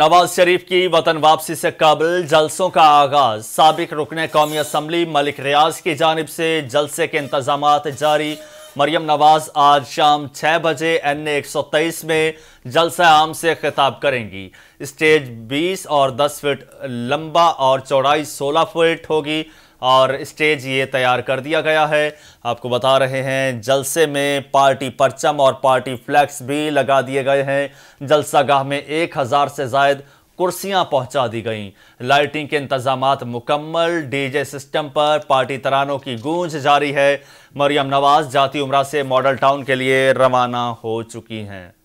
नवाज शरीफ की वतन वापसी से कबल जलसों का आगाज सबक रुकन कौमी असम्बली मलिक रियाज की जानब से जलसे के इंतजाम जारी मरियम नवाज आज शाम छः बजे एन ए एक सौ तेईस में जलसा आम से खिताब करेंगी स्टेज बीस और दस फिट लंबा और चौड़ाई सोलह फिट होगी और स्टेज ये तैयार कर दिया गया है आपको बता रहे हैं जलसे में पार्टी परचम और पार्टी फ्लैक्स भी लगा दिए गए हैं जलसागाह में एक हज़ार से जायद कुर्सियां पहुंचा दी गईं लाइटिंग के इंतजाम मुकम्मल डीजे सिस्टम पर पार्टी तरानों की गूंज जारी है मरियम नवाज जाति उमरा से मॉडल टाउन के लिए रवाना हो चुकी हैं